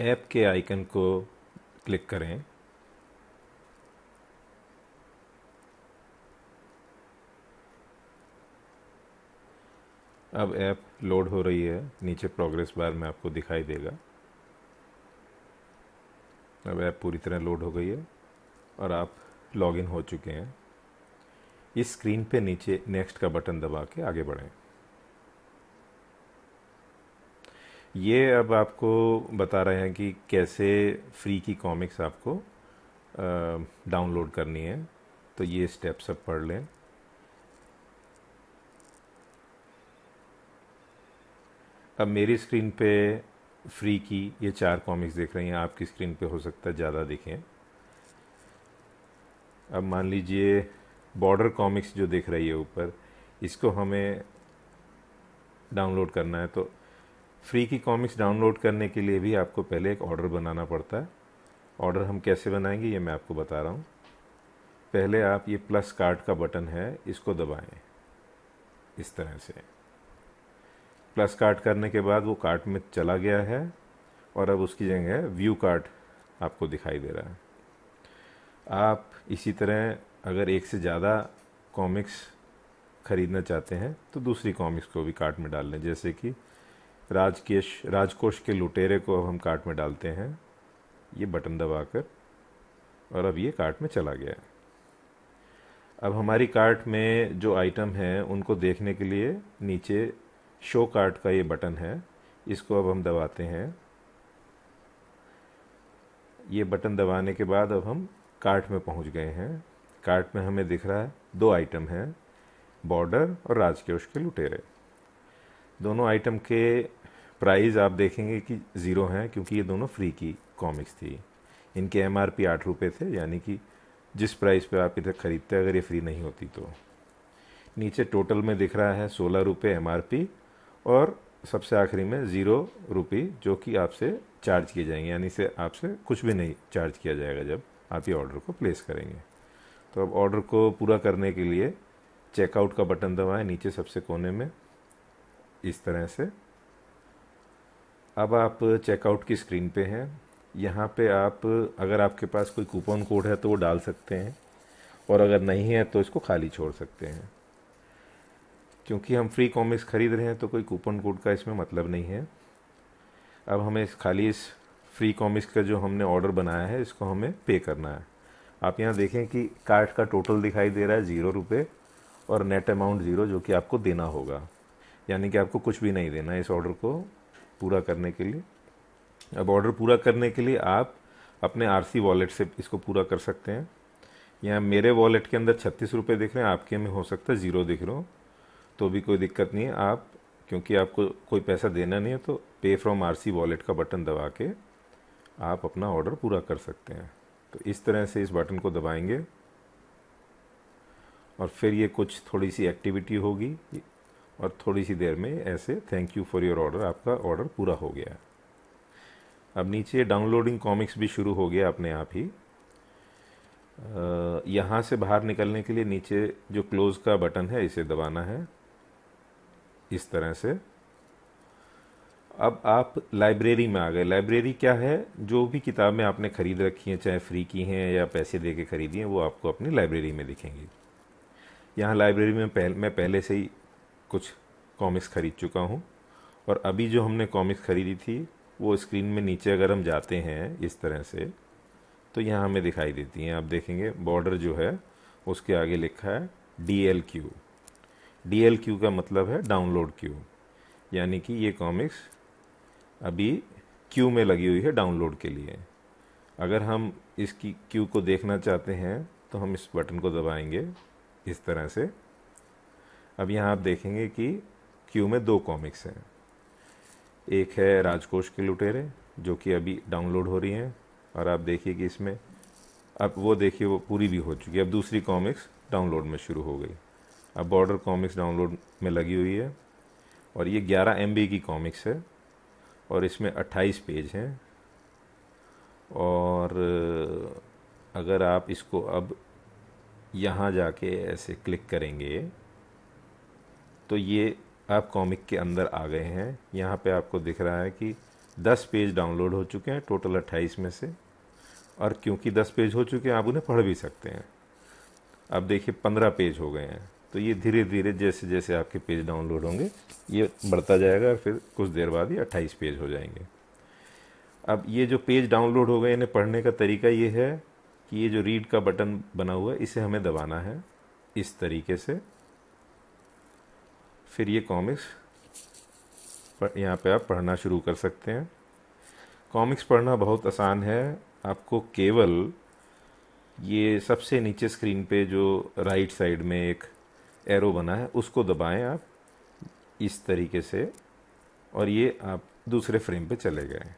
app के icon को click करें अब ऐप लोड हो रही है नीचे प्रोग्रेस बार में आपको दिखाई देगा अब ऐप पूरी तरह लोड हो गई है और आप लॉगिन हो चुके हैं इस स्क्रीन पे नीचे नेक्स्ट का बटन दबा के आगे बढ़ें ये अब आपको बता रहे हैं कि कैसे फ्री की कॉमिक्स आपको डाउनलोड करनी है तो ये स्टेप्स अब पढ़ लें अब मेरी स्क्रीन पे फ्री की ये चार कॉमिक्स देख रही हैं आपकी स्क्रीन पे हो सकता है ज़्यादा दिखें अब मान लीजिए बॉर्डर कॉमिक्स जो दिख रही है ऊपर इसको हमें डाउनलोड करना है तो फ्री की कॉमिक्स डाउनलोड करने के लिए भी आपको पहले एक ऑर्डर बनाना पड़ता है ऑर्डर हम कैसे बनाएंगे ये मैं आपको बता रहा हूँ पहले आप ये प्लस कार्ड का बटन है इसको दबाएं इस तरह से प्लस कार्ड करने के बाद वो कार्ट में चला गया है और अब उसकी जगह व्यू कार्ट आपको दिखाई दे रहा है आप इसी तरह अगर एक से ज़्यादा कॉमिक्स ख़रीदना चाहते हैं तो दूसरी कॉमिक्स को भी कार्ट में डाल लें जैसे कि राजकेश राजकोष के लुटेरे को अब हम कार्ट में डालते हैं ये बटन दबाकर और अब ये कार्ट में चला गया अब हमारी कार्ट में जो आइटम है उनको देखने के लिए नीचे शो कार्ट का ये बटन है इसको अब हम दबाते हैं ये बटन दबाने के बाद अब हम कार्ट में पहुंच गए हैं कार्ट में हमें दिख रहा है दो आइटम हैं बॉर्डर और राजकेश के लुटेरे दोनों आइटम के प्राइस आप देखेंगे कि ज़ीरो हैं क्योंकि ये दोनों फ्री की कॉमिक्स थी इनके एम आर पी आठ रुपये थे यानी कि जिस प्राइस पे आप इधर ख़रीदते अगर ये फ्री नहीं होती तो नीचे टोटल में दिख रहा है सोलह रुपये एम आर पी और सबसे आखिरी में ज़ीरो रुपये जो कि आपसे चार्ज किए जाएंगे यानी से आपसे कुछ भी नहीं चार्ज किया जाएगा जब आप ये ऑर्डर को प्लेस करेंगे तो अब ऑर्डर को पूरा करने के लिए चेकआउट का बटन दबाएं नीचे सबसे कोने में इस तरह से अब आप चेकआउट की स्क्रीन पे हैं यहाँ पे आप अगर आपके पास कोई कूपन कोड है तो वो डाल सकते हैं और अगर नहीं है तो इसको खाली छोड़ सकते हैं क्योंकि हम फ्री कॉमिक्स ख़रीद रहे हैं तो कोई कूपन कोड का इसमें मतलब नहीं है अब हमें इस खाली इस फ्री कॉमिक्स का जो हमने ऑर्डर बनाया है इसको हमें पे करना है आप यहाँ देखें कि कार्ड का टोटल दिखाई दे रहा है ज़ीरो रुपये और नेट अमाउंट ज़ीरो जो कि आपको देना होगा यानी कि आपको कुछ भी नहीं देना है इस ऑर्डर को पूरा करने के लिए अब ऑर्डर पूरा करने के लिए आप अपने आर वॉलेट से इसको पूरा कर सकते हैं या मेरे वॉलेट के अंदर छत्तीस रुपये दिख रहे हैं आपके में हो सकता है ज़ीरो दिख रहा हूँ तो भी कोई दिक्कत नहीं है आप क्योंकि आपको कोई पैसा देना नहीं है तो पे फ्रॉम आर वॉलेट का बटन दबा के आप अपना ऑर्डर पूरा कर सकते हैं तो इस तरह से इस बटन को दबाएंगे और फिर ये कुछ थोड़ी सी एक्टिविटी होगी और थोड़ी सी देर में ऐसे thank you for your order आपका ऑर्डर पूरा हो गया अब नीचे डाउनलोडिंग कॉमिक्स भी शुरू हो गया अपने आप ही यहाँ से बाहर निकलने के लिए नीचे जो क्लोज़ का बटन है इसे दबाना है इस तरह से अब आप लाइब्रेरी में आ गए लाइब्रेरी क्या है जो भी किताबें आपने ख़रीद रखी हैं चाहे फ्री की हैं या पैसे दे के ख़रीदी हैं वो आपको अपनी लाइब्रेरी में दिखेंगी यहाँ लाइब्रेरी में पहले मैं पहले से ही कुछ कॉमिक्स ख़रीद चुका हूँ और अभी जो हमने कॉमिक्स ख़रीदी थी वो स्क्रीन में नीचे अगर हम जाते हैं इस तरह से तो यहाँ हमें दिखाई देती हैं आप देखेंगे बॉर्डर जो है उसके आगे लिखा है D L Q D L Q का मतलब है डाउनलोड क्यू यानी कि ये कॉमिक्स अभी क्यू में लगी हुई है डाउनलोड के लिए अगर हम इसकी क्यू को देखना चाहते हैं तो हम इस बटन को दबाएंगे इस तरह से अब यहाँ आप देखेंगे कि क्यू में दो कॉमिक्स हैं एक है राजकोष के लुटेरे जो कि अभी डाउनलोड हो रही हैं और आप देखिए कि इसमें अब वो देखिए वो पूरी भी हो चुकी है अब दूसरी कॉमिक्स डाउनलोड में शुरू हो गई अब बॉर्डर कॉमिक्स डाउनलोड में लगी हुई है और ये 11 एम की कॉमिक्स है और इसमें 28 पेज हैं और अगर आप इसको अब यहाँ जाके ऐसे क्लिक करेंगे तो ये आप कॉमिक के अंदर आ गए हैं यहाँ पे आपको दिख रहा है कि 10 पेज डाउनलोड हो चुके हैं टोटल 28 में से और क्योंकि 10 पेज हो चुके हैं आप उन्हें पढ़ भी सकते हैं अब देखिए 15 पेज हो गए हैं तो ये धीरे धीरे जैसे जैसे आपके पेज डाउनलोड होंगे ये बढ़ता जाएगा और फिर कुछ देर बाद ये अट्ठाईस पेज हो जाएंगे अब ये जो पेज डाउनलोड हो गए इन्हें पढ़ने का तरीका ये है कि ये जो रीड का बटन बना हुआ है इसे हमें दबाना है इस तरीके से फिर ये कॉमिक्स यहाँ पे आप पढ़ना शुरू कर सकते हैं कॉमिक्स पढ़ना बहुत आसान है आपको केवल ये सबसे नीचे स्क्रीन पे जो राइट साइड में एक एरो बना है उसको दबाएं आप इस तरीके से और ये आप दूसरे फ्रेम पे चले गए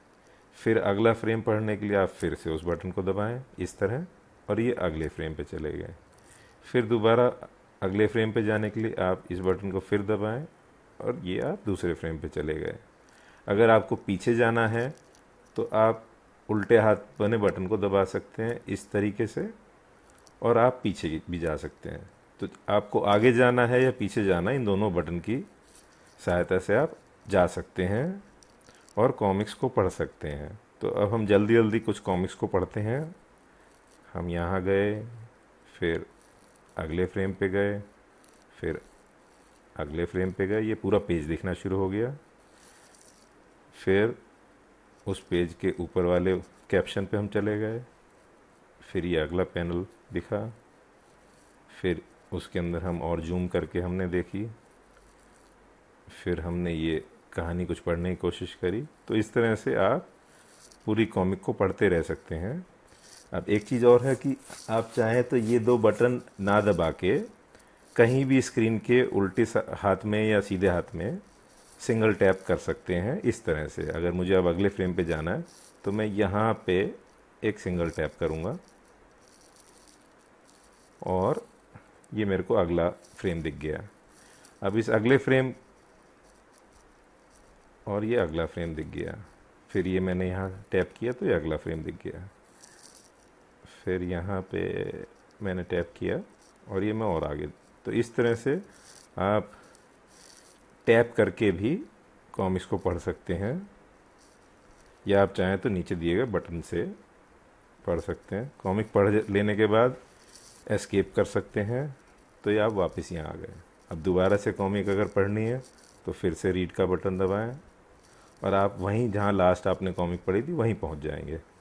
फिर अगला फ्रेम पढ़ने के लिए आप फिर से उस बटन को दबाएं इस तरह और ये अगले फ्रेम पे चले गए फिर दोबारा अगले फ्रेम पे जाने के लिए आप इस बटन को फिर दबाएं और ये आप दूसरे फ्रेम पे चले गए अगर आपको पीछे जाना है तो आप उल्टे हाथ बने बटन को दबा सकते हैं इस तरीके से और आप पीछे भी जा सकते हैं तो आपको आगे जाना है या पीछे जाना इन दोनों बटन की सहायता से आप जा सकते हैं और कॉमिक्स को पढ़ सकते हैं तो अब हम जल्दी जल्दी कुछ कॉमिक्स को पढ़ते हैं हम यहाँ गए फिर अगले फ्रेम पे गए फिर अगले फ्रेम पे गए ये पूरा पेज दिखना शुरू हो गया फिर उस पेज के ऊपर वाले कैप्शन पे हम चले गए फिर ये अगला पैनल दिखा फिर उसके अंदर हम और जूम करके हमने देखी फिर हमने ये कहानी कुछ पढ़ने की कोशिश करी तो इस तरह से आप पूरी कॉमिक को पढ़ते रह सकते हैं अब एक चीज़ और है कि आप चाहें तो ये दो बटन ना दबा के कहीं भी स्क्रीन के उल्टे हाथ में या सीधे हाथ में सिंगल टैप कर सकते हैं इस तरह से अगर मुझे अब अगले फ्रेम पे जाना है तो मैं यहाँ पे एक सिंगल टैप करूँगा और ये मेरे को अगला फ्रेम दिख गया अब इस अगले फ्रेम और ये अगला फ्रेम दिख गया फिर ये मैंने यहाँ टैप किया तो ये अगला फ्रेम दिख गया फिर यहाँ पे मैंने टैप किया और ये मैं और आगे तो इस तरह से आप टैप करके भी कॉमिक्स को पढ़ सकते हैं या आप चाहें तो नीचे दिए गए बटन से पढ़ सकते हैं कॉमिक पढ़ लेने के बाद एस्केप कर सकते हैं तो ये आप वापस यहाँ आ गए अब दोबारा से कॉमिक अगर पढ़नी है तो फिर से रीड का बटन दबाएं और आप वहीं जहाँ लास्ट आपने कॉमिक पढ़ी थी वहीं पहुँच जाएंगे